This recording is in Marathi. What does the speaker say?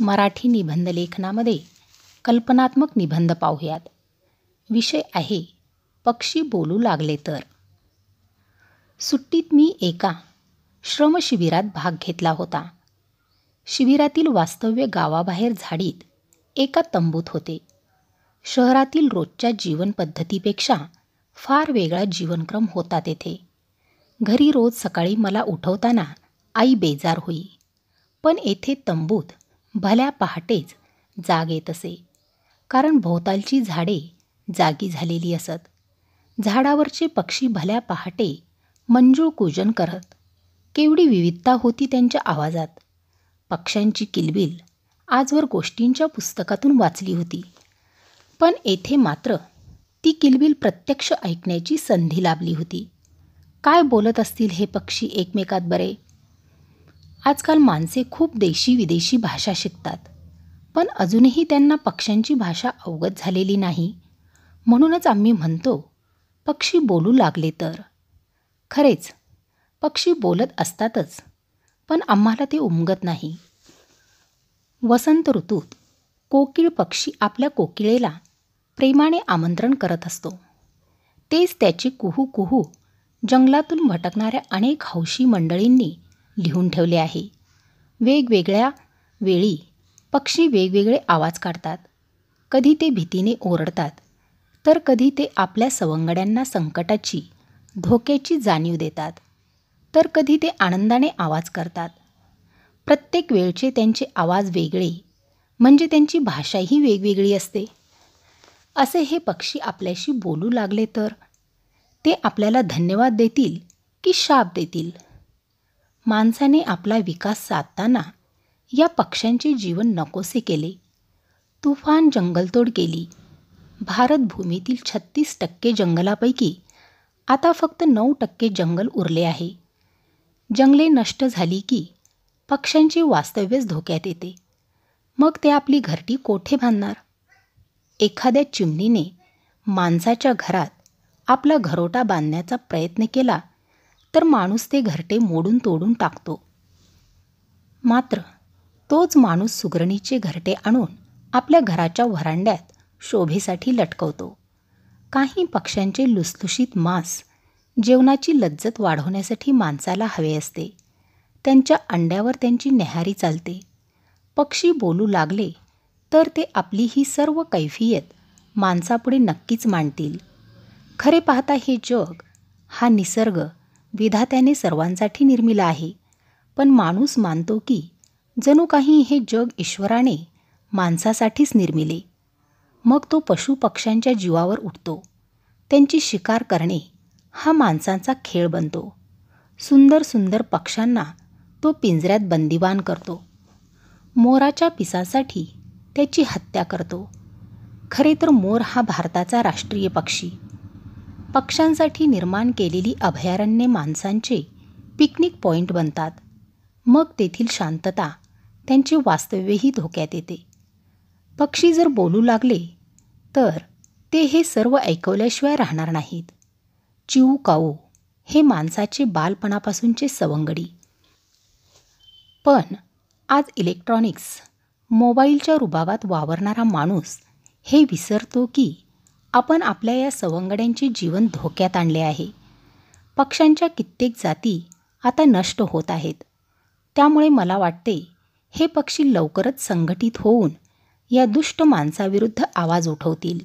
मराठी निबंध लेखनामध्ये कल्पनात्मक निबंध पाहूयात विषय आहे पक्षी बोलू लागले तर सुट्टीत मी एका श्रमशिबिरात भाग घेतला होता शिबिरातील वास्तव्य गावाबाहेर झाडीत एका तंबूत होते शहरातील रोजच्या जीवनपद्धतीपेक्षा फार वेगळा जीवनक्रम होता तेथे घरी रोज सकाळी मला उठवताना आई बेजार होई पण येथे तंबूत भल्या पहाटेच जाग येत असे कारण भोवतालची झाडे जागी झालेली असत झाडावरचे पक्षी भल्या पहाटे मंजूळ कूजन करत केवढी विविधता होती त्यांच्या आवाजात पक्ष्यांची किलबिल आजवर गोष्टींच्या पुस्तकातून वाचली होती पण येथे मात्र ती किलबिल प्रत्यक्ष ऐकण्याची संधी लाभली होती काय बोलत असतील हे पक्षी एकमेकात बरे आजकाल माणसे खूप देशी विदेशी भाषा शिकतात पण अजूनही त्यांना पक्ष्यांची भाषा अवगत झालेली नाही म्हणूनच आम्ही म्हणतो पक्षी बोलू लागले तर खरेच पक्षी बोलत असतातच पण आम्हाला ते उमगत नाही वसंत ऋतूत कोकिळ पक्षी आपल्या कोकिळेला प्रेमाने आमंत्रण करत असतो तेच त्याची कुहू कुहू जंगलातून भटकणाऱ्या अनेक हौशी मंडळींनी लिहून ठेवले आहे वेगवेगळ्या वेळी पक्षी वेगवेगळे आवाज काढतात कधी ते भीतीने ओरडतात तर कधी ते आपल्या सवंगड्यांना संकटाची धोक्याची जाणीव देतात तर कधी ते आनंदाने आवाज करतात प्रत्येक वेळचे त्यांचे आवाज वेगळे म्हणजे त्यांची भाषाही वेगवेगळी असते असे हे पक्षी आपल्याशी बोलू लागले तर ते आपल्याला धन्यवाद देतील की शाप देतील माणसाने आपला विकास साधताना या पक्ष्यांचे जीवन नकोसे केले तुफान जंगलतोड केली भारतभूमीतील छत्तीस टक्के जंगलापैकी आता फक्त नऊ टक्के जंगल उरले आहे जंगले नष्ट झाली की पक्ष्यांचे वास्तव्यच धोक्यात येते मग ते आपली घरटी कोठे बांधणार एखाद्या चिमणीने माणसाच्या घरात आपला घरोटा बांधण्याचा प्रयत्न केला तर माणूस ते घरटे मोडून तोडून टाकतो मात्र तोच माणूस सुगरणीचे घरटे आणून आपल्या घराच्या व्हरांड्यात शोभेसाठी लटकवतो काही पक्ष्यांचे लुसलुशीत मांस जेवणाची लज्जत वाढवण्यासाठी माणसाला हवे असते त्यांच्या अंड्यावर त्यांची नेहारी चालते पक्षी बोलू लागले तर ते आपली ही सर्व कैफियत माणसापुढे नक्कीच मांडतील खरे पाहता हे जग हा निसर्ग विधात्याने सर्वांसाठी निर्मिला आहे पण माणूस मानतो की जणू काही हे जग ईश्वराने माणसासाठीच निर्मिले मग तो पशु पक्ष्यांच्या जीवावर उठतो त्यांची शिकार करणे हा माणसांचा खेळ बनतो सुंदर सुंदर पक्ष्यांना तो पिंजऱ्यात बंदीवान करतो मोराच्या पिसासाठी त्याची हत्या करतो खरे तर मोर हा भारताचा राष्ट्रीय पक्षी पक्ष्यांसाठी निर्माण केलेली अभयारण्ये माणसांचे पिकनिक पॉईंट बनतात मग तेथील शांतता त्यांचे वास्तव्यही धोक्यात येते पक्षी जर बोलू लागले तर ते हे सर्व ऐकवल्याशिवाय राहणार नाहीत चिऊ काऊ हे माणसाचे बालपणापासूनचे सवंगडी पण आज इलेक्ट्रॉनिक्स मोबाईलच्या रुबाबात वावरणारा माणूस हे विसरतो की आपण आपल्या या सवंगड्यांचे जीवन धोक्यात आणले आहे पक्ष्यांच्या कित्येक जाती आता नष्ट होत आहेत त्यामुळे मला वाटते हे पक्षी लवकरच संघटित होऊन या दुष्ट माणसाविरुद्ध आवाज उठवतील